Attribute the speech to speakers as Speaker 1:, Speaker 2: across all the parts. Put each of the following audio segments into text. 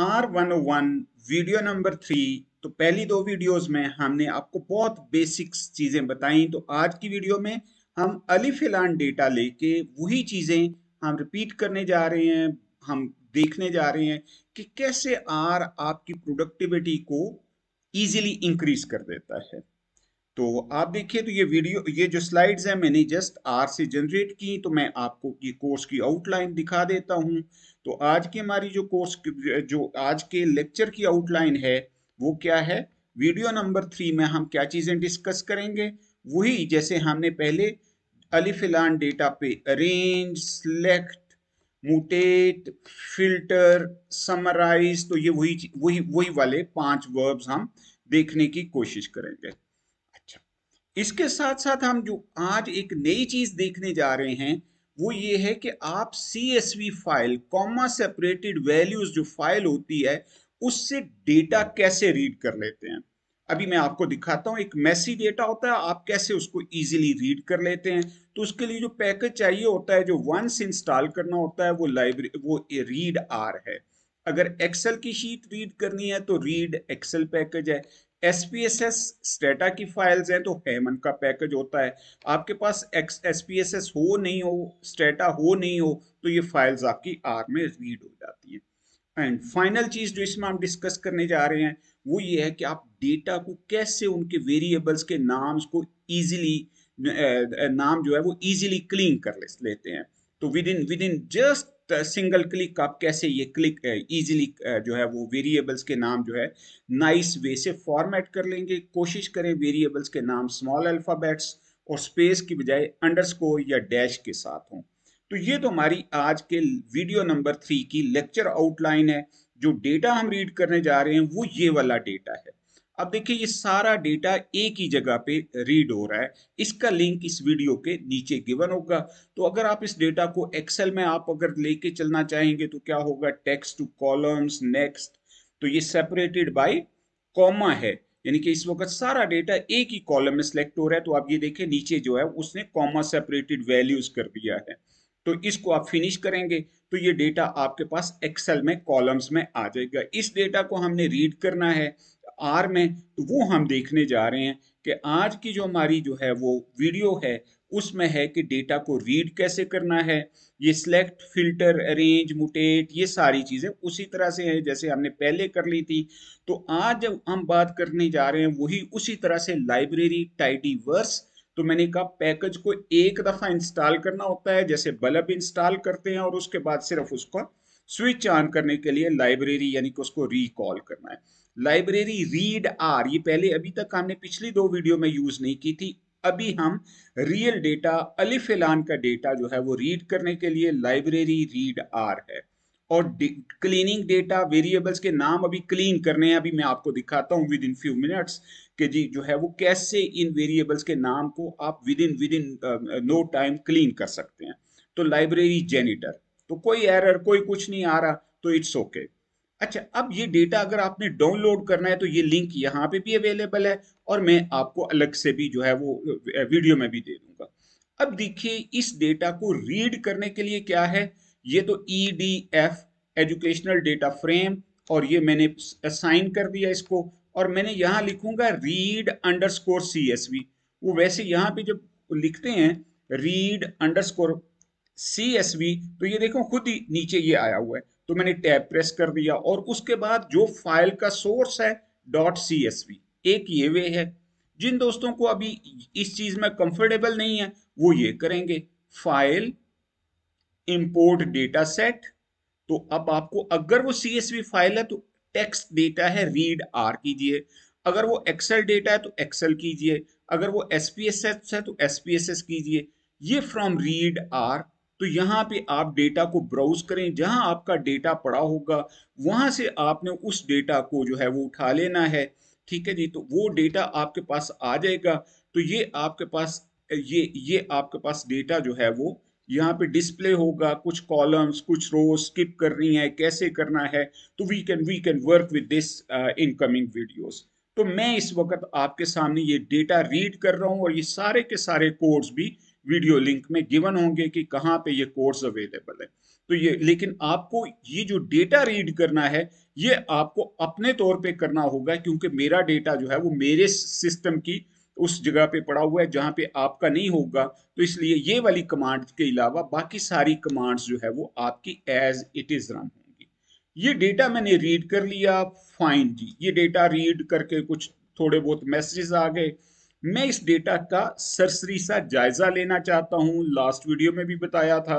Speaker 1: Are one one video number three तो पहली दो वीडियोस में हमने आपको बहुत बेसिक्स चीज़ें बताई तो आज की वीडियो में हम अलीफिलान डेटा लेके वही चीज़ें हम रिपीट करने जा रहे हैं हम देखने जा रहे हैं कि कैसे आर आपकी प्रोडक्टिविटी को इजीली इंक्रीज कर देता है तो आप देखिए तो ये वीडियो ये जो स्लाइड्स हैं मैंने जस्ट आर से जनरेट की तो मैं आपको ये कोर्स की आउटलाइन दिखा देता हूँ तो आज की हमारी जो कोर्स जो आज के लेक्चर की आउटलाइन है वो क्या है वीडियो नंबर थ्री में हम क्या चीज़ें डिस्कस करेंगे वही जैसे हमने पहले अलीफिलान डेटा पे arrange select mutate filter summarise तो ये वही वही वही वाले पांच वर्ब्स हम देखने की कोशिश करेंगे अच्छा इसके साथ साथ हम जो आज एक नई चीज देखने जा रहे हैं वो ये है कि आप C S V file comma separated values जो फाइल होती है उससे डेटा कैसे रीड कर लेते हैं अभी मैं आपको दिखाता हूँ एक मैसी डेटा होता है आप कैसे उसको इजीली रीड कर लेते हैं तो उसके लिए जो पैकेज चाहिए होता है जो वंस इंस्टॉल करना होता है वो लाइब्रेरी वो रीड आर है अगर एक्सेल की शीट रीड करनी है तो रीड एक्सेल पैकेज है S P S S Stata की फाइल्स हैं तो हेमन का पैकेज होता है आपके पास X S P S S हो नहीं हो स्टेटा हो नहीं हो तो ये फाइल्स आपकी आर में रीड हो जाती हैं एंड फाइनल चीज़ जो इसमें हम डिस्कस करने जा रहे हैं वो ये है कि आप डेटा को कैसे उनके वेरिएबल्स के नाम्स को ईजिली नाम जो है वो ईजिली क्लीन कर लेते हैं तो within within just single click आप कैसे ये क्लिक ईजिली जो है वो वेरिएबल्स के नाम जो है नाइस वे से फॉर्मेट कर लेंगे कोशिश करें वेरिएबल्स के नाम स्मॉल अल्फ़ाबेट्स और स्पेस की बजाय अंडरस्कोर या डैश के साथ हों तो ये तो हमारी आज के वीडियो नंबर थ्री की लेक्चर आउटलाइन है जो डेटा हम रीड करने जा रहे हैं वो ये वाला डेटा है अब देखिए ये सारा डेटा एक ही जगह पे रीड हो रहा है इसका लिंक इस वीडियो के नीचे गिवन होगा तो अगर आप इस डेटा को एक्सेल में आप अगर लेके चलना चाहेंगे तो क्या होगा टेक्स्ट टू कॉलम्स नेक्स्ट तो ये सेपरेटेड बाय कॉमा है यानी कि इस वक्त सारा डेटा एक ही कॉलम में सिलेक्ट हो रहा है तो आप ये देखें नीचे जो है उसने कॉमा सेपरेटेड वैल्यूज कर दिया है तो इसको आप फिनिश करेंगे तो ये डेटा आपके पास एक्सेल में कॉलम्स में आ जाएगा इस डेटा को हमने रीड करना है आर में तो वो हम देखने जा रहे हैं कि आज की जो हमारी जो है वो वीडियो है उसमें है कि डेटा को रीड कैसे करना है ये सिलेक्ट फिल्टर अरेंज मुटेट ये सारी चीज़ें उसी तरह से हैं जैसे हमने पहले कर ली थी तो आज जब हम बात करने जा रहे हैं वही उसी तरह से लाइब्रेरी टाइडी वर्स तो मैंने कहा पैकेज को एक दफ़ा इंस्टॉल करना होता है जैसे बल्ब इंस्टॉल करते हैं और उसके बाद सिर्फ उसको स्विच ऑन करने के लिए लाइब्रेरी यानी कि उसको रिकॉल करना है लाइब्रेरी रीड आर ये पहले अभी तक हमने पिछली दो वीडियो में यूज नहीं की थी अभी हम रियल डेटा अलिफ एलान का डेटा जो है वो रीड करने के लिए लाइब्रेरी रीड आर है और क्लीनिंग डेटा वेरिएबल्स के नाम अभी क्लीन करने हैं अभी मैं आपको दिखाता हूँ विद इन फ्यू मिनट्स कि जी जो है वो कैसे इन वेरिएबल्स के नाम को आप within within no time clean कर सकते हैं तो लाइब्रेरी जेनिटर तो कोई एरर कोई कुछ नहीं आ रहा तो इट्स ओके okay. अच्छा अब ये डेटा अगर आपने डाउनलोड करना है तो ये लिंक यहाँ पे भी अवेलेबल है और मैं आपको अलग से भी जो है वो वीडियो में भी दे दूंगा अब देखिए इस डेटा को रीड करने के लिए क्या है ये तो E D F educational data frame और ये मैंने असाइन कर दिया इसको और मैंने यहाँ लिखूंगा read underscore C S V वो वैसे यहाँ पे जब लिखते हैं read underscore C S V तो ये देखो खुद ही नीचे ये आया हुआ है तो मैंने टैब प्रेस कर दिया और उसके बाद जो फाइल का सोर्स है डॉट सी एस एक ये वे है जिन दोस्तों को अभी इस चीज में कंफर्टेबल नहीं है वो ये करेंगे फाइल इंपोर्ट डेटा सेट तो अब आपको अगर वो सी फाइल है तो टेक्स्ट डेटा है रीड आर कीजिए अगर वो एक्सेल डेटा है तो एक्सेल कीजिए अगर वो एस है तो एस कीजिए ये फ्रॉम रीड आर तो यहाँ पे आप डेटा को ब्राउज करें जहाँ आपका डेटा पड़ा होगा वहाँ से आपने उस डेटा को जो है वो उठा लेना है ठीक है जी तो वो डेटा आपके पास आ जाएगा तो ये आपके पास ये ये आपके पास डेटा जो है वो यहाँ पे डिस्प्ले होगा कुछ कॉलम्स कुछ रो स्किप करनी है कैसे करना है तो we can we can work with this incoming videos तो मैं इस वक्त आपके सामने ये डेटा रीड कर रहा हूँ और ये सारे के सारे कोड्स भी वीडियो लिंक में गिवन होंगे कि कहाँ पे ये कोर्स अवेलेबल है तो ये लेकिन आपको ये जो डेटा रीड करना है ये आपको अपने तौर पे करना होगा क्योंकि मेरा डेटा जो है वो मेरे सिस्टम की उस जगह पे पड़ा हुआ है जहाँ पे आपका नहीं होगा तो इसलिए ये वाली कमांड के अलावा बाकी सारी कमांड्स जो है वो आपकी एज इट इज रन होंगी ये डेटा मैंने रीड कर लिया फाइन जी ये डेटा रीड करके कुछ थोड़े बहुत मैसेजेस आ गए मैं इस डेटा का सरसरी सा जायजा लेना चाहता हूं लास्ट वीडियो में भी बताया था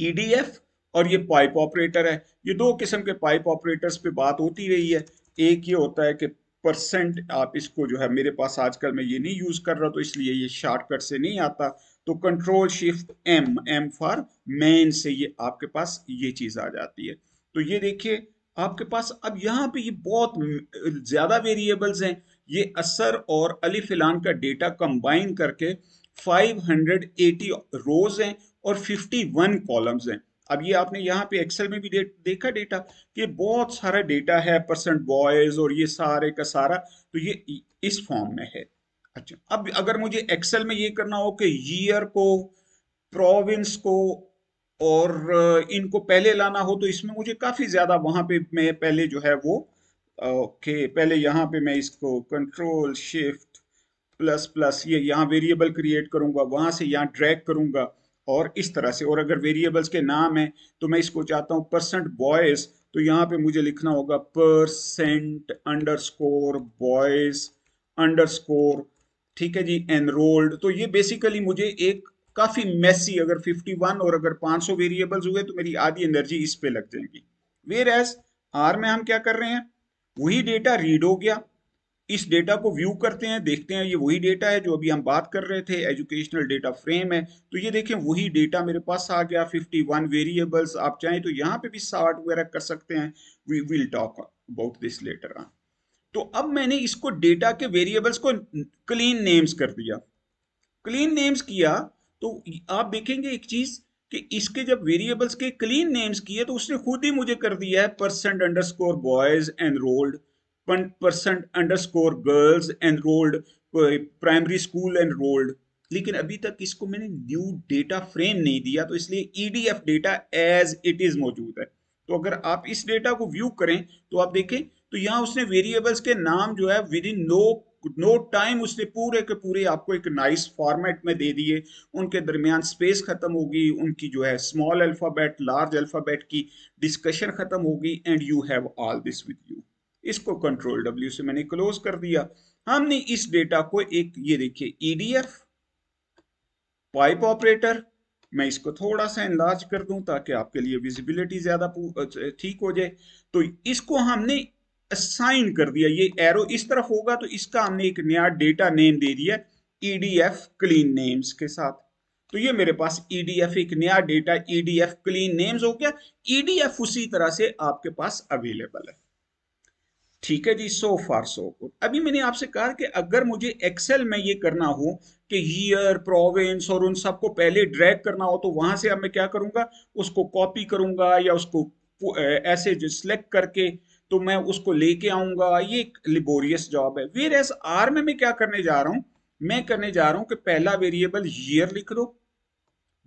Speaker 1: ईडीएफ e और ये पाइप ऑपरेटर है ये दो किस्म के पाइप ऑपरेटर्स पे बात होती रही है एक ये होता है कि परसेंट आप इसको जो है मेरे पास आजकल मैं ये नहीं यूज कर रहा तो इसलिए ये शॉर्टकट से नहीं आता तो control shift M M for man से ये आपके पास ये चीज आ जाती है तो ये देखिए आपके पास अब यहाँ पे ये बहुत ज्यादा वेरिएबल्स हैं ये असर और अली फिलान का डेटा कंबाइन करके 580 रोज हैं और 51 कॉलम्स हैं अब ये आपने यहाँ पे एक्सेल में भी दे, देखा डेटा कि बहुत सारा डेटा है परसेंट बॉयज और ये सारे का सारा तो ये इस फॉर्म में है अच्छा अब अगर मुझे एक्सेल में ये करना हो कि ईयर को प्रोविंस को और इनको पहले लाना हो तो इसमें मुझे काफ़ी ज़्यादा वहाँ पे मैं पहले जो है वो ओके पहले यहाँ पे मैं इसको कंट्रोल शिफ्ट प्लस प्लस ये यहाँ वेरिएबल क्रिएट करूँगा वहाँ से यहाँ ड्रैग करूँगा और इस तरह से और अगर वेरिएबल्स के नाम हैं तो मैं इसको चाहता हूँ परसेंट बॉयज़ तो यहाँ पे मुझे लिखना होगा percent underscore boys underscore ठीक है जी एनरोल्ड तो ये बेसिकली मुझे एक काफ़ी मैसी अगर 51 और अगर 500 वेरिएबल्स हुए तो मेरी आधी एनर्जी इस पे लग जाएगी वेर एज आर में हम क्या कर रहे हैं वही डेटा रीड हो गया इस डेटा को व्यू करते हैं देखते हैं ये वही डेटा है जो अभी हम बात कर रहे थे एजुकेशनल डेटा फ्रेम है तो ये देखें वही डेटा मेरे पास आ गया 51 वेरिएबल्स आप चाहें तो यहाँ पे भी सार्ट वगैरह कर सकते हैं we will talk about this later on तो अब मैंने इसको डेटा के वेरिएबल्स को क्लीन नेम्स कर दिया क्लीन नेम्स किया तो आप देखेंगे एक चीज़ कि इसके जब वेरिएबल्स के क्लीन नेम्स किए तो उसने खुद ही मुझे कर दिया है percent underscore boys enrolled percent underscore girls enrolled primary school enrolled लेकिन अभी तक इसको मैंने न्यू डेटा फ्रेम नहीं दिया तो इसलिए E D F data as it is मौजूद है तो अगर आप इस डेटा को व्यू करें तो आप देखें तो यहां उसने वेरिएबल्स के नाम जो है within no no time उसने पूरे के पूरे आपको एक नाइस फॉर्मेट में दे दिए उनके दरमियान स्पेस ख़त्म होगी उनकी जो है स्मॉल अल्फ़ाबेट लार्ज अल्फ़ाबेट की डिस्कशन ख़त्म होगी and you have all this with you इसको कंट्रोल डब्ल्यू से मैंने क्लोज कर दिया हमने इस डेटा को एक ये देखिए ईडीएफ पाइप ऑपरेटर मैं इसको थोड़ा सा इनलाज कर दूं ताकि आपके लिए विजिबिलिटी ज्यादा ठीक हो जाए तो इसको हमने असाइन कर दिया ये एरो इस तरफ होगा तो इसका हमने एक नया डेटा नेम दे दिया E D F clean names के साथ तो ये मेरे पास ईडीएफ e एक नया डेटा ईडीएफ क्लीन नेम्स हो गया ईडीएफ e उसी तरह से आपके पास अवेलेबल है ठीक है जी सो फार सो गुड अभी मैंने आपसे कहा कि अगर मुझे एक्सेल में ये करना हो कि ईयर प्रोविंस और उन सबको पहले ड्रैग करना हो तो वहां से अब मैं क्या करूंगा उसको कॉपी करूंगा या उसको ऐसे जो सिलेक्ट करके तो मैं उसको लेके आऊंगा ये एक लिबोरियस जॉब है वेर एस आर में मैं क्या करने जा रहा हूं मैं करने जा रहा हूं कि पहला वेरिएबल ईयर लिख दो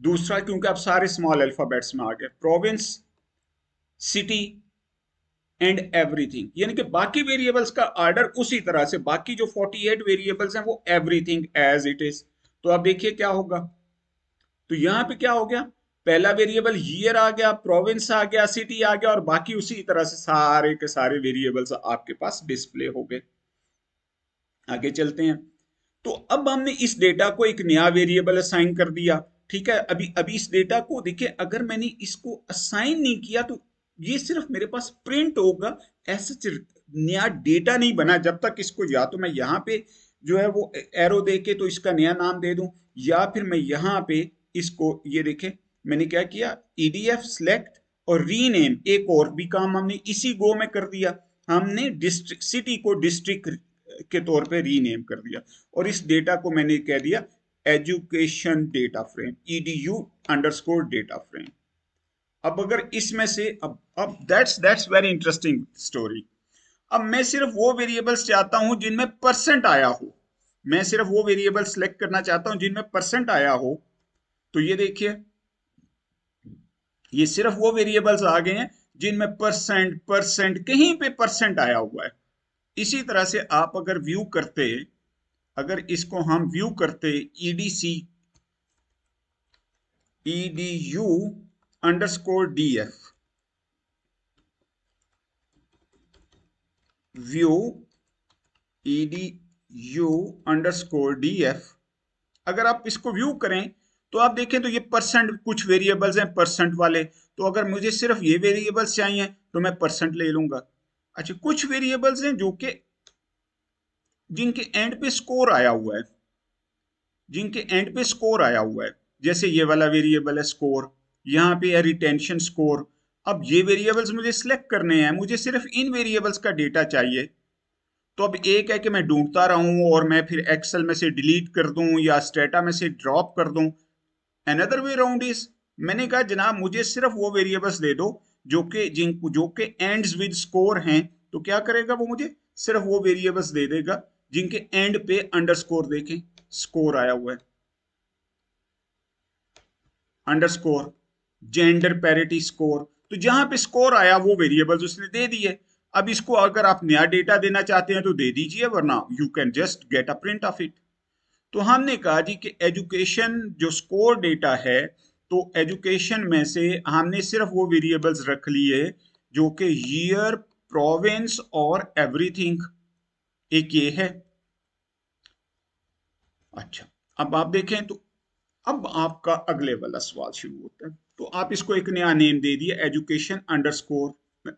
Speaker 1: दूसरा क्योंकि आप सारे स्मॉल अल्फाबेट्स में आ गए प्रोविंस सिटी एंड एवरीथिंग यानी कि बाकी वेरिएबल्स का आर्डर उसी तरह से बाकी जो 48 वेरिएबल्स हैं वो एवरीथिंग एज इट इज तो आप देखिए क्या होगा तो यहां पे क्या हो गया पहला वेरिएबल ईयर आ गया प्रोविंस आ गया सिटी आ गया और बाकी उसी तरह से सारे के सारे वेरिएबल्स आपके पास डिस्प्ले हो गए आगे चलते हैं तो अब हमने इस डेटा को एक नया वेरिएबल असाइन कर दिया ठीक है अभी अभी इस डेटा को देखिए अगर मैंने इसको असाइन नहीं किया तो ये सिर्फ मेरे पास प्रिंट होगा ऐसा नया डेटा नहीं बना जब तक इसको या तो मैं यहाँ पे जो है वो एरो दे के तो इसका नया नाम दे दूं या फिर मैं यहाँ पे इसको ये देखें मैंने क्या किया ईडीएफ e सिलेक्ट और रीनेम एक और भी काम हमने इसी गो में कर दिया हमने डिस्ट्रिक्ट सिटी को डिस्ट्रिक्ट के तौर पे रीनेम कर दिया और इस डेटा को मैंने कह दिया education data frame E D U underscore data frame अब अगर इसमें से अब अब that's that's very interesting story अब मैं सिर्फ वो वेरिएबल्स चाहता हूं जिनमें परसेंट आया हो मैं सिर्फ वो वेरिएबल सिलेक्ट करना चाहता हूं जिनमें परसेंट आया हो तो ये देखिए ये सिर्फ वो वेरिएबल्स आ गए हैं जिनमें परसेंट परसेंट कहीं पे परसेंट आया हुआ है इसी तरह से आप अगर व्यू करते अगर इसको हम व्यू करते E D C E D U underscore D F view E D U underscore D F अगर आप इसको व्यू करें तो आप देखें तो ये परसेंट कुछ वेरिएबल्स हैं परसेंट वाले तो अगर मुझे सिर्फ ये वेरिएबल्स चाहिए तो मैं परसेंट ले लूंगा अच्छा कुछ वेरिएबल्स हैं जो कि जिनके एंड पे स्कोर आया हुआ है जिनके एंड पे स्कोर आया हुआ है जैसे ये वाला वेरिएबल है स्कोर यहाँ पे है रिटेंशन स्कोर अब ये वेरिएबल्स मुझे सिलेक्ट करने हैं मुझे सिर्फ इन वेरिएबल्स का डेटा चाहिए तो अब एक है कि मैं ढूंढता रहूं और मैं फिर एक्सेल में से डिलीट कर दूं या स्टेटा में से ड्रॉप कर दूं अनदर वे राउंड इज मैंने कहा जनाब मुझे सिर्फ वो वेरिएबल्स दे दो जो के जिन जो के एंड्स विद स्कोर हैं तो क्या करेगा वो मुझे सिर्फ वो वेरिएबल्स दे देगा जिनके एंड पे अंडरस्कोर देखें स्कोर आया हुआ है अंडरस्कोर जेंडर पैरिटी स्कोर तो जहां पे स्कोर आया वो वेरिएबल्स उसने दे दिए अब इसको अगर आप नया डेटा देना चाहते हैं तो दे दीजिए वरना you can just get a print of it तो हमने कहा जी कि एजुकेशन जो स्कोर डेटा है तो एजुकेशन में से हमने सिर्फ वो वेरिएबल्स रख लिए जो कि ईयर प्रोविंस और एवरीथिंग एक ये है अच्छा अब आप देखें तो अब आपका अगले वाला सवाल शुरू होता है तो आप इसको एक नया नेम दे दिया एजुकेशन अंडरस्कोर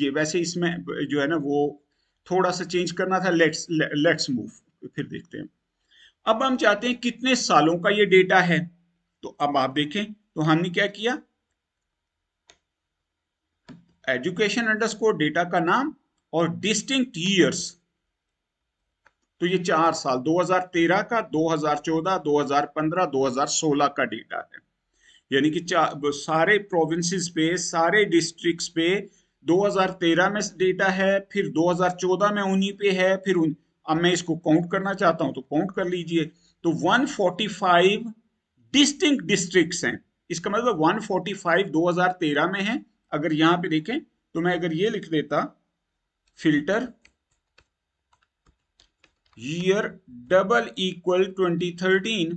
Speaker 1: ये वैसे इसमें जो है ना वो थोड़ा सा चेंज करना था लेट्स लेट्स मूव फिर देखते हैं अब हम चाहते हैं कितने सालों का ये डेटा है तो अब आप देखें तो हमने क्या किया एजुकेशन अंडरस्कोर डेटा का नाम और डिस्टिंक्ट ईयर्स तो ये चार साल 2013 का 2014, 2015, 2016 का डेटा है यानी कि सारे प्रोविंसेस पे सारे डिस्ट्रिक्ट्स पे 2013 में डेटा है फिर 2014 में उन्हीं पे है फिर अब मैं इसको काउंट करना चाहता हूं तो काउंट कर लीजिए तो 145 डिस्टिंक्ट डिस्ट्रिक्ट्स हैं इसका मतलब 145 2013 में है अगर यहां पे देखें तो मैं अगर ये लिख देता फिल्टर ईयर डबल इक्वल 2013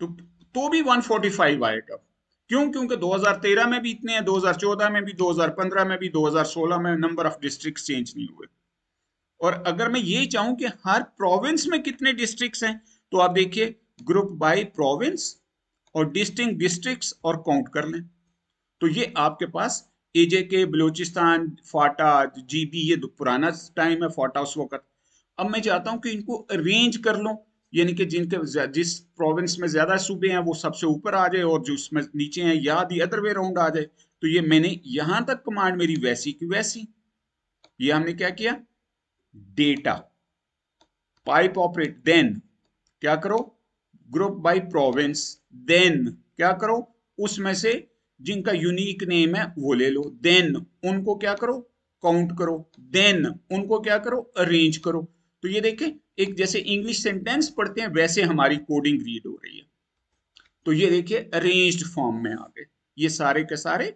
Speaker 1: तो तो भी 145 आएगा क्यों क्योंकि 2013 में भी इतने हैं 2014 में भी 2015 में भी 2016 में नंबर ऑफ डिस्ट्रिक्ट चेंज नहीं हुए और अगर मैं ये चाहूं कि हर प्रोविंस में कितने डिस्ट्रिक्ट हैं तो आप देखिए ग्रुप बाय प्रोविंस और डिस्टिंग डिस्ट्रिक्ट और काउंट कर लें तो ये आपके पास एजे के बलोचिस्तान फाटा जीबी ये पुराना टाइम है फाटा उस वक्त अब मैं चाहता हूं कि इनको अरेंज कर लूं यानी कि जिनके जिस प्रोविंस में ज़्यादा सूबे हैं वो सबसे ऊपर आ जाए और जो उसमें नीचे हैं या दी अदर वे राउंड आ जाए तो ये मैंने यहां तक कमांड मेरी वैसी की वैसी ये हमने क्या किया डेटा पाइप ऑपरेट देन क्या करो ग्रुप बाय प्रोविंस देन क्या करो उसमें से जिनका यूनिक नेम है वो ले लो देन उनको क्या करो काउंट करो देन उनको क्या करो अरेंज करो तो ये देखें एक जैसे इंग्लिश सेंटेंस पढ़ते हैं वैसे हमारी कोडिंग रीड हो रही है तो ये देखिए अरेंज्ड फॉर्म में आ गए ये सारे के सारे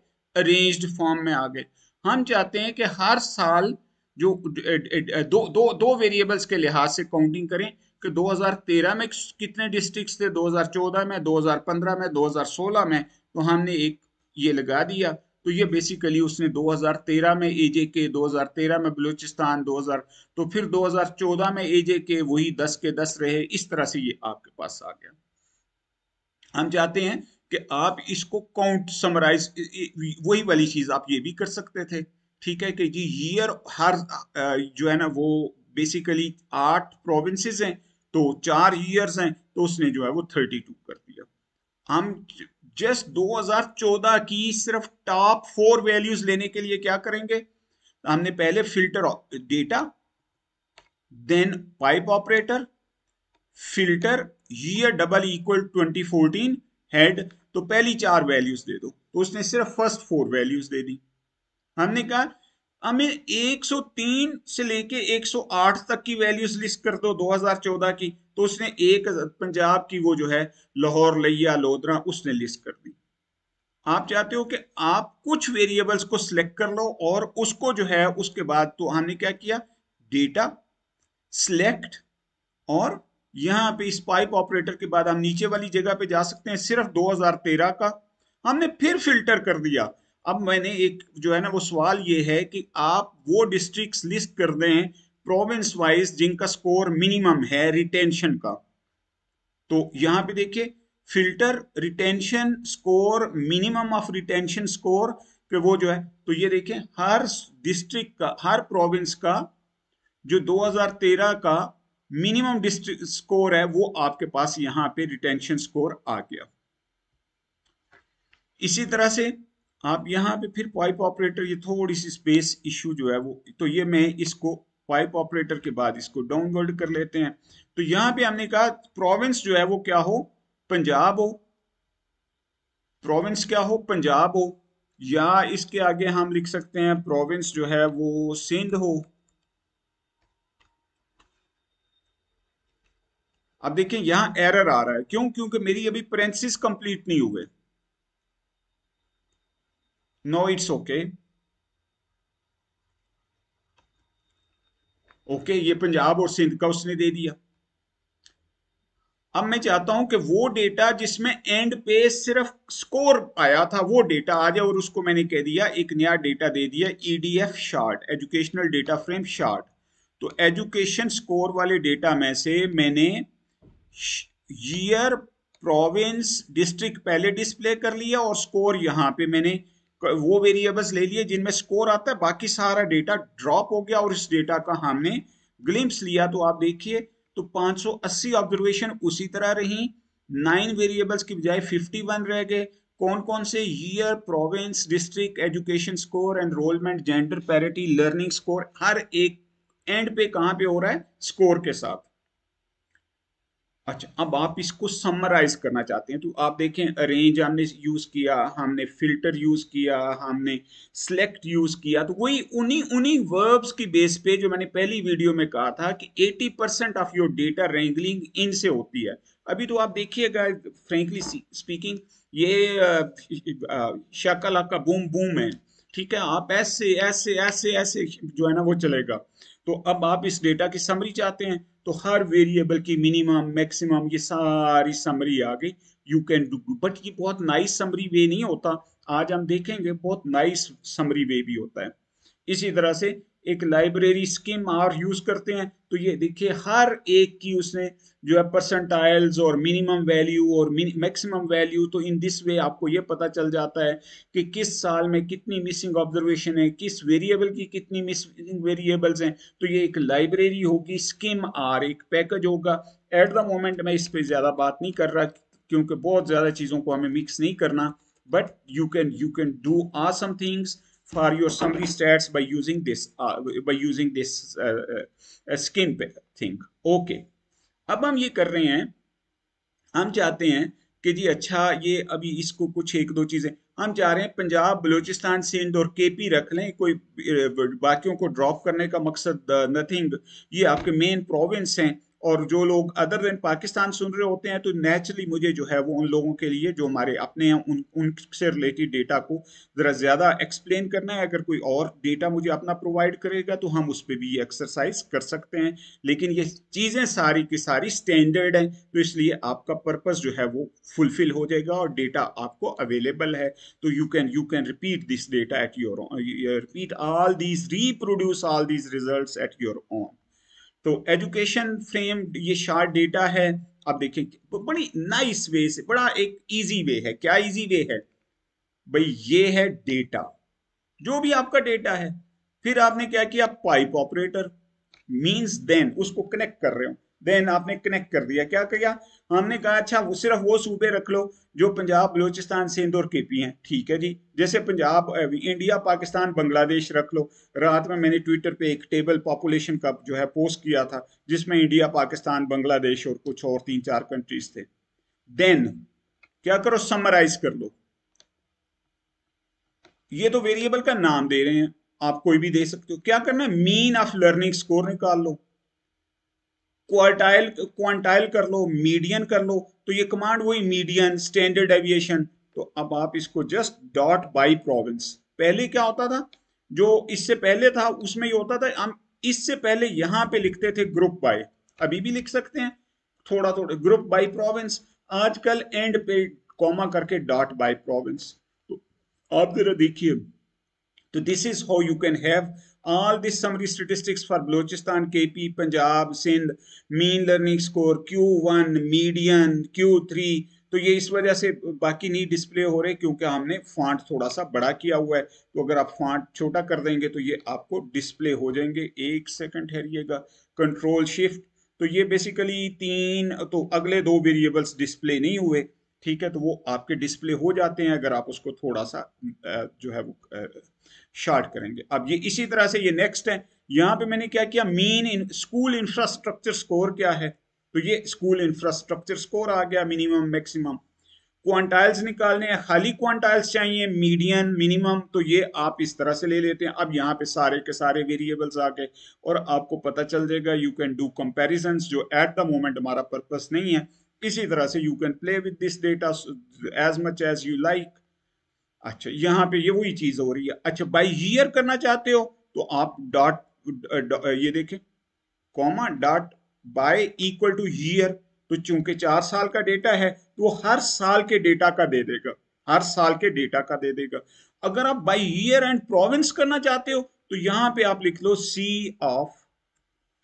Speaker 1: अरेंज्ड फॉर्म में आ गए हम चाहते हैं कि हर साल जो दो दो दो वेरिएबल्स के लिहाज से काउंटिंग करें कि 2013 में कितने डिस्ट्रिक्ट्स थे 2014 में 2015 में 2016 में तो हमने एक ये लगा दिया तो ये बेसिकली उसने 2013 में एजे के 2013 में बलूचिस्तान 2000 तो फिर 2014 में एजे के वही 10 के 10 रहे इस तरह से ये आपके पास आ गया हम चाहते हैं कि आप इसको काउंट समराइज वही वाली चीज आप ये भी कर सकते थे ठीक है कि जी ईयर हर जो है ना वो बेसिकली आठ प्रोविंसेस हैं तो चार ईयर्स हैं तो उसने जो है वो थर्टी टू कर दिया हम जस्ट 2014 की सिर्फ टॉप फोर वैल्यूज लेने के लिए क्या करेंगे हमने पहले filter data then pipe operator filter year double equal 2014 head तो पहली चार वैल्यूज दे दो तो उसने सिर्फ फर्स्ट फोर वैल्यूज दे दी हमने कहा हमें 103 से लेके 108 तक की वैल्यूज लिस्ट कर दो 2014 की तो उसने एक पंजाब की वो जो है लाहौर लिया लोधरा उसने लिस्ट कर दी आप चाहते हो कि आप कुछ वेरिएबल्स को सिलेक्ट कर लो और उसको जो है उसके बाद तो हमने क्या किया डेटा सिलेक्ट और यहां पे इस पाइप ऑपरेटर के बाद हम नीचे वाली जगह पे जा सकते हैं सिर्फ 2013 का हमने फिर फिल्टर कर दिया अब मैंने एक जो है ना वो सवाल ये है कि आप वो डिस्ट्रिक्ट्स लिस्ट कर दें प्रोविंस वाइज जिनका स्कोर मिनिमम है रिटेंशन का तो यहां पे देखिए filter retention score minimum of retention score पे वो जो है तो ये देखिए हर डिस्ट्रिक्ट का हर प्रोविंस का जो 2013 का मिनिमम डिस्ट्रिक्ट स्कोर है वो आपके पास यहां पे रिटेंशन स्कोर आ गया इसी तरह से आप यहां पे फिर पाइप ऑपरेटर ये थोड़ी सी स्पेस इश्यू जो है वो तो ये मैं इसको पाइप ऑपरेटर के बाद इसको डाउनवर्ड कर लेते हैं तो यहां पे हमने कहा प्रोविंस जो है वो क्या हो पंजाब हो प्रोविंस क्या हो पंजाब हो या इसके आगे हम लिख सकते हैं प्रोविंस जो है वो सिंध हो अब देखिए यहां एरर आ रहा है क्यों क्योंकि मेरी अभी प्रेंसिस कंप्लीट नहीं हुए नो इट्स ओके ओके ये पंजाब और सिंध का उसने दे दिया अब मैं चाहता हूं कि वो डेटा जिसमें एंड पे सिर्फ स्कोर आया था वो डेटा आ जाए और उसको मैंने कह दिया एक नया डेटा दे दिया E D F short educational data frame short तो एजुकेशन स्कोर वाले डेटा में से मैंने ईयर प्रोविंस डिस्ट्रिक्ट पहले डिस्प्ले कर लिया और स्कोर यहां पे मैंने वो वेरिएबल्स ले लिए जिनमें स्कोर आता है बाकी सारा डेटा ड्रॉप हो गया और इस डेटा का हमने ग्लिम्स लिया तो आप देखिए तो 580 ऑब्जर्वेशन उसी तरह रही नाइन वेरिएबल्स की बजाय 51 रह गए कौन कौन से year province district education score enrolment gender parity learning score हर एक एंड पे कहाँ पे हो रहा है स्कोर के साथ अच्छा अब आप इसको समराइज करना चाहते हैं तो आप देखें अरेंज हमने यूज़ किया हमने फिल्टर यूज़ किया हमने सेलेक्ट यूज़ किया तो वही उन्हीं उन्हीं वर्ब्स की बेस पे जो मैंने पहली वीडियो में कहा था कि 80 percent of your data wrangling इनसे होती है अभी तो आप देखिएगा फ्रेंकली स्पीकिंग ये शकल आपका बूम बूम है ठीक है आप ऐसे ऐसे ऐसे ऐसे जो है ना वो चलेगा तो अब आप इस डेटा की समरी चाहते हैं तो हर वेरिएबल की मिनिमम मैक्सिमम ये सारी समरी आ गई यू कैन डू बट ये बहुत नाइस समरी वे नहीं होता आज हम देखेंगे बहुत नाइस समरी वे भी होता है इसी तरह से एक लाइब्रेरी स्कीम और यूज़ करते हैं तो ये देखिए हर एक की उसने जो है परसेंटाइल्स और मिनिमम वैल्यू और मैक्सिमम वैल्यू तो इन दिस वे आपको ये पता चल जाता है कि किस साल में कितनी मिसिंग ऑब्जर्वेशन है किस वेरिएबल की कितनी मिसिंग वेरिएबल्स हैं तो ये एक लाइब्रेरी होगी स्कीम आर एक पैकेज होगा एट द मोमेंट मैं इस पर ज़्यादा बात नहीं कर रहा क्योंकि बहुत ज़्यादा चीज़ों को हमें मिक्स नहीं करना but you can you can do R some things for your summary stats by using this uh, by using this uh, uh, skin पे thing okay अब हम ये कर रहे हैं हम चाहते हैं कि जी अच्छा ये अभी इसको कुछ एक दो चीजें हम चाह रहे हैं पंजाब बलूचिस्तान सिंध और केपी रख लें कोई बाकियों को ड्रॉप करने का मकसद नथिंग uh, ये आपके मेन प्रोविंस हैं और जो लोग अदर देन पाकिस्तान सुन रहे होते हैं तो नेचुरली मुझे जो है वो उन लोगों के लिए जो हमारे अपने हैं उन उनसे रिलेटेड डेटा को ज़रा ज़्यादा एक्सप्लेन करना है अगर कोई और डेटा मुझे अपना प्रोवाइड करेगा तो हम उस पर भी एक्सरसाइज कर सकते हैं लेकिन ये चीज़ें सारी की सारी स्टैंडर्ड हैं तो इसलिए आपका पर्पज़ जो है वो फुलफिल हो जाएगा और डेटा आपको अवेलेबल है तो you can you can repeat this data at your repeat all these reproduce all these result at your own तो एजुकेशन फ्रेम ये शार्ट डेटा है आप देखें बड़ी नाइस वे से बड़ा एक इजी वे है क्या इजी वे है भाई ये है डेटा जो भी आपका डेटा है फिर आपने क्या किया पाइप ऑपरेटर मींस देन उसको कनेक्ट कर रहे हो देन आपने कनेक्ट कर दिया क्या किया हमने कहा अच्छा सिर्फ वो सूबे रख लो जो पंजाब बलोचिस्तान सिंध और केपी हैं ठीक है जी जैसे पंजाब इंडिया पाकिस्तान बांग्लादेश रख लो रात में मैंने ट्विटर पे एक टेबल पॉपुलेशन का जो है पोस्ट किया था जिसमें इंडिया पाकिस्तान बांग्लादेश और कुछ और तीन चार कंट्रीज थे देन क्या करो समराइज कर लो ये तो वेरिएबल का नाम दे रहे हैं आप कोई भी दे सकते हो क्या करना है मीन ऑफ लर्निंग स्कोर निकाल लो क्वार्टाइल क्वांटाइल कर लो मीडियन कर लो तो ये कमांड वही मीडियन स्टैंडर्ड एविएशन तो अब आप इसको जस्ट डॉट बाई प्रोविंस पहले क्या होता था जो इससे पहले था उसमें ये होता था हम इससे पहले यहां पे लिखते थे ग्रुप बाय अभी भी लिख सकते हैं थोड़ा थोड़ा ग्रुप बाय प्रोविंस आजकल एंड पे कॉमा करके डॉट बाय प्रोविंस तो आप जरा देखिए तो this is how you can have all the summary statistics for Balochistan, KP, Punjab, Sindh, mean learning score, Q1, median, Q3, तो ये इस वजह से बाकी नहीं डिस्प्ले हो रहे क्योंकि हमने फॉन्ट थोड़ा सा बड़ा किया हुआ है तो अगर आप फॉन्ट छोटा कर देंगे तो ये आपको डिस्प्ले हो जाएंगे एक सेकंड ठहरिएगा कंट्रोल शिफ्ट तो ये बेसिकली तीन तो अगले दो वेरिएबल्स डिस्प्ले नहीं हुए ठीक है तो वो आपके डिस्प्ले हो जाते हैं अगर आप उसको थोड़ा सा जो है वो शार्ट करेंगे अब ये इसी तरह से ये नेक्स्ट है यहाँ पे मैंने क्या किया main in school infrastructure score क्या है तो ये स्कूल इंफ्रास्ट्रक्चर स्कोर आ गया मिनिमम मैक्सिमम क्वांटाइल्स निकालने हैं खाली क्वांटाइल्स चाहिए मीडियन मिनिमम तो ये आप इस तरह से ले लेते हैं अब यहाँ पे सारे के सारे वेरिएबल्स आ गए और आपको पता चल जाएगा यू कैन डू कंपेरिजन जो एट द मोमेंट हमारा पर्पस नहीं है इसी तरह से you can play with this data as much as you like अच्छा यहाँ पे ये वही चीज हो रही है अच्छा बाई ईयर करना चाहते हो तो आप डॉट uh, uh, ये देखें comma dot by equal to year तो चूंकि चार साल का डेटा है तो वो हर साल के डेटा का दे देगा हर साल के डेटा का दे देगा अगर आप बाई ईयर एंड प्रोविंस करना चाहते हो तो यहाँ पे आप लिख लो सी ऑफ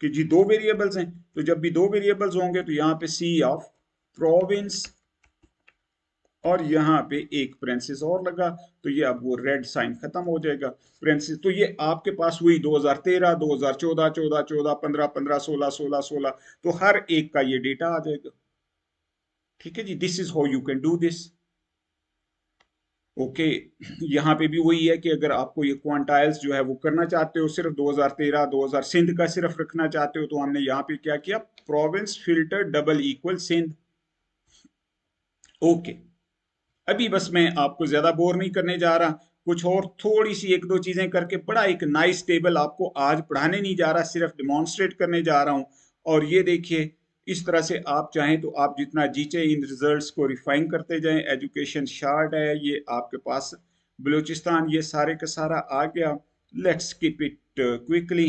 Speaker 1: कि जी दो वेरिएबल्स हैं तो जब भी दो वेरिएबल्स होंगे तो यहाँ पे सी ऑफ प्रोविंस और यहाँ पे एक प्रेंसिस और लगा तो ये अब वो रेड साइन खत्म हो जाएगा प्रेंसिस तो ये आपके पास हुई 2013 2014 14 14 15 15 सोलह 16 16 तो हर एक का ये डेटा आ जाएगा ठीक है जी this is how you can do this okay यहाँ पे भी वही है कि अगर आपको ये क्वांटाइल्स जो है वो करना चाहते हो सिर्फ 2013 2000 सिंध का सिर्फ रखना चाहते हो तो हमने यहाँ पे क्या किया province filter double equal Sindh okay okay. अभी बस मैं आपको ज़्यादा बोर नहीं करने जा रहा कुछ और थोड़ी सी एक दो चीज़ें करके बड़ा एक नाइस टेबल आपको आज पढ़ाने नहीं जा रहा सिर्फ डिमॉन्स्ट्रेट करने जा रहा हूँ और ये देखिए इस तरह से आप चाहें तो आप जितना जीचे इन रिजल्ट्स को रिफाइन करते जाएं एजुकेशन शार्ट है ये आपके पास बलूचिस्तान ये सारे का सारा आ गया let's keep it quickly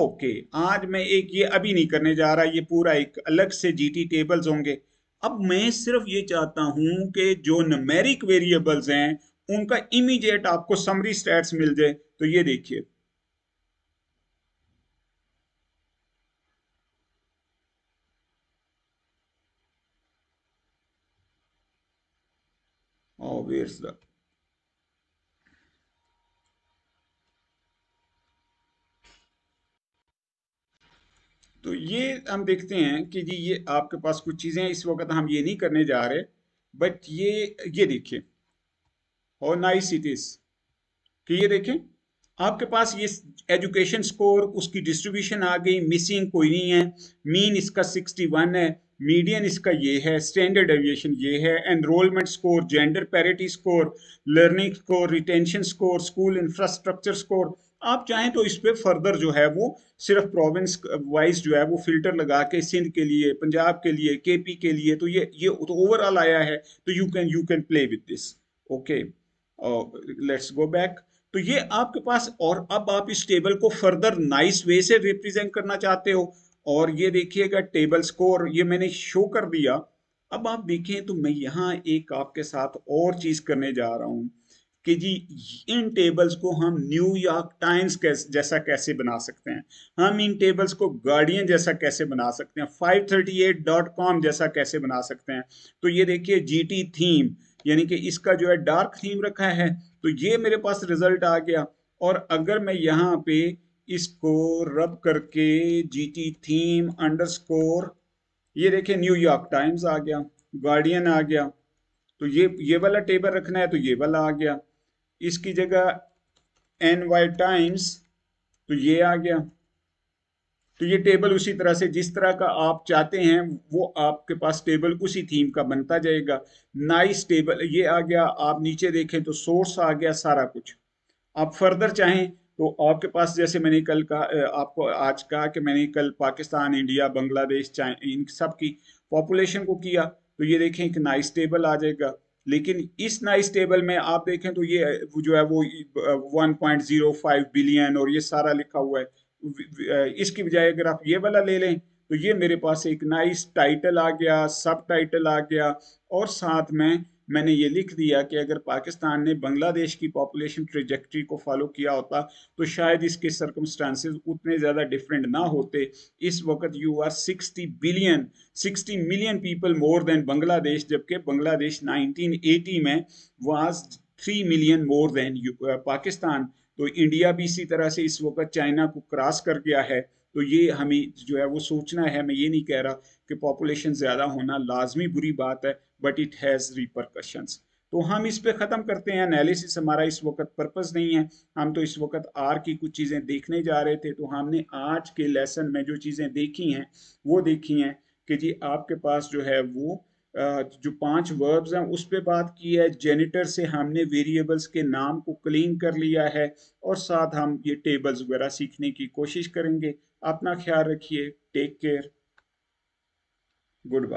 Speaker 1: okay आज मैं एक ये अभी नहीं करने जा रहा ये पूरा एक अलग से जी टेबल्स होंगे अब मैं सिर्फ ये चाहता हूं कि जो नमेरिक वेरिएबल्स हैं उनका इमीडिएट आपको समरी स्टैट्स मिल जाए तो ये देखिए Oh, where's the तो ये हम देखते हैं कि जी ये आपके पास कुछ चीज़ें इस वक्त हम ये नहीं करने जा रहे बट ये ये देखिए और नाइस इट इज़ कि ये देखें आपके पास ये एजुकेशन स्कोर उसकी डिस्ट्रीब्यूशन आ गई मिसिंग कोई नहीं है मीन इसका 61 है मीडियन इसका ये है स्टैंडर्ड एविएशन ये है enrolment score gender parity score learning score retention score school infrastructure score आप चाहें तो इस पर फर्दर जो है वो सिर्फ प्रोविंस वाइज जो है वो फिल्टर लगा के सिंध के लिए पंजाब के लिए केपी के लिए तो ये ये तो ओवरऑल आया है तो you can you can play with this okay let's go back तो ये आपके पास और अब आप इस टेबल को फर्दर नाइस वे से रिप्रेजेंट करना चाहते हो और ये देखिएगा टेबल स्कोर ये मैंने शो कर दिया अब आप देखें तो मैं यहाँ एक आपके साथ और चीज़ करने जा रहा हूं कि जी इन टेबल्स को हम न्यूयॉर्क टाइम्स जैसा कैसे बना सकते हैं हम इन टेबल्स को गार्डियन जैसा कैसे बना सकते हैं 538.com जैसा कैसे बना सकते हैं तो ये देखिए जीटी थीम यानी कि इसका जो है डार्क थीम रखा है तो ये मेरे पास रिजल्ट आ गया और अगर मैं यहाँ पे इसको रब करके टी थीम स्कोर ये देखिए न्यूयॉर्क टाइम्स आ गया गार्डियन आ गया तो ये ये वाला टेबल रखना है तो ये वाला आ गया इसकी जगह एन वाई टाइम्स तो ये आ गया तो ये टेबल उसी तरह से जिस तरह का आप चाहते हैं वो आपके पास टेबल उसी थीम का बनता जाएगा नाइस टेबल ये आ गया आप नीचे देखें तो सोर्स आ गया सारा कुछ आप फर्दर चाहें तो आपके पास जैसे मैंने कल कहा आपको आज कहा कि मैंने कल पाकिस्तान इंडिया बांग्लादेश इन सब की पॉपुलेशन को किया तो ये देखें एक नाइस टेबल आ जाएगा लेकिन इस नाइस टेबल में आप देखें तो ये जो है वो 1.05 बिलियन और ये सारा लिखा हुआ है इसकी बजाय अगर आप ये वाला ले लें तो ये मेरे पास एक नाइस टाइटल आ गया सब टाइटल आ गया और साथ में मैंने ये लिख दिया कि अगर पाकिस्तान ने बांग्लादेश की पॉपुलेशन ट्रेजेक्ट्री को फॉलो किया होता तो शायद इसके सर्कमस्टांसिस उतने ज़्यादा डिफरेंट ना होते इस वक्त you are 60 billion 60 million people more than Bangladesh जबकि बांग्लादेश 1980 में was 3 million more than Pakistan तो इंडिया भी इसी तरह से इस वक्त चाइना को क्रॉस कर गया है तो ये हमें जो है वो सोचना है मैं ये नहीं कह रहा कि पॉपुलेशन ज़्यादा होना लाजमी बुरी बात है बट इट हैज़ रिपरकशंस तो हम इस पे ख़त्म करते हैं एनालिसिस हमारा इस वक्त पर्पज़ नहीं है हम तो इस वक्त आर की कुछ चीज़ें देखने जा रहे थे तो हमने आज के लेसन में जो चीज़ें देखी हैं वो देखी हैं कि जी आपके पास जो है वो जो पांच वर्ब्स हैं उस पे बात की है जेनिटर से हमने वेरिएबल्स के नाम को क्लीन कर लिया है और साथ हम ये टेबल्स वगैरह सीखने की कोशिश करेंगे अपना ख्याल रखिए टेक केयर गुड बाय